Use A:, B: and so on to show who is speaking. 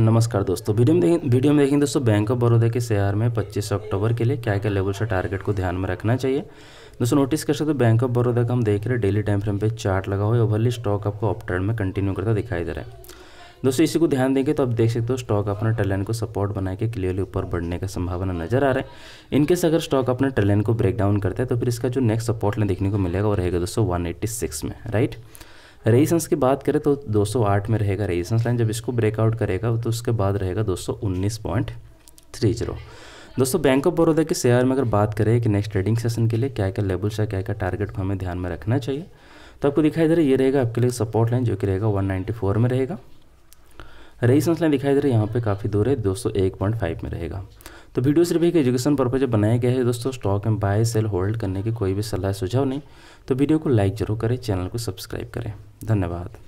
A: नमस्कार दोस्तों वीडियो में देखें वीडियो में देखेंगे दोस्तों बैंक ऑफ बड़ौदा के शेयर में 25 अक्टूबर के लिए क्या क्या लेवल से टारगेट को ध्यान में रखना चाहिए दोस्तों नोटिस कर सकते हो बैंक ऑफ बड़ौदा का हम देख रहे हैं डेली टाइम फ्रेम पे चार्ट लगा हुआ है ओवरली स्टॉक आपको ऑप्टर्न में कंटिन्यू करता दिखाई दे रहा है दोस्तों इसी को ध्यान देंगे तो आप देख सकते हो स्टॉक अपने ट्रेन को सपोर्ट बना के क्लियरली ऊपर बढ़ने का संभावना नजर आ रहा है इनकेस अगर स्टॉक अपने ट्रेन को ब्रेक डाउन करता है तो फिर इसका जो नेक्स्ट सपोर्ट लाइन देखने को मिलेगा वो रहेगा दोस्तों वन में राइट रेजिस्टेंस की बात करें तो 208 में रहेगा रेजिस्टेंस लाइन जब इसको ब्रेकआउट करेगा तो उसके बाद रहेगा 219.30 दोस्तों बैंक ऑफ बड़ौदा के शेयर में अगर बात करें कि नेक्स्ट ट्रेडिंग सेशन के लिए क्या क्या लेवल्स है क्या क्या टारगेट हमें ध्यान में रखना चाहिए तो आपको दिखाई दे रहा है ये रहेगा आपके लिए सपोर्ट लाइन जो कि रहेगा वन में रहेगा रेजिस्टेंस लाइन दिखाई दे रहा है यहाँ पर काफ़ी दूर है दो में रहेगा तो वीडियो सिर्फ एक एजुकेशन पर्पज बनाया गया है दोस्तों स्टॉक में बाय सेल होल्ड करने की कोई भी सलाह सुझाव नहीं तो वीडियो को लाइक जरूर करें चैनल को सब्सक्राइब करें धन्यवाद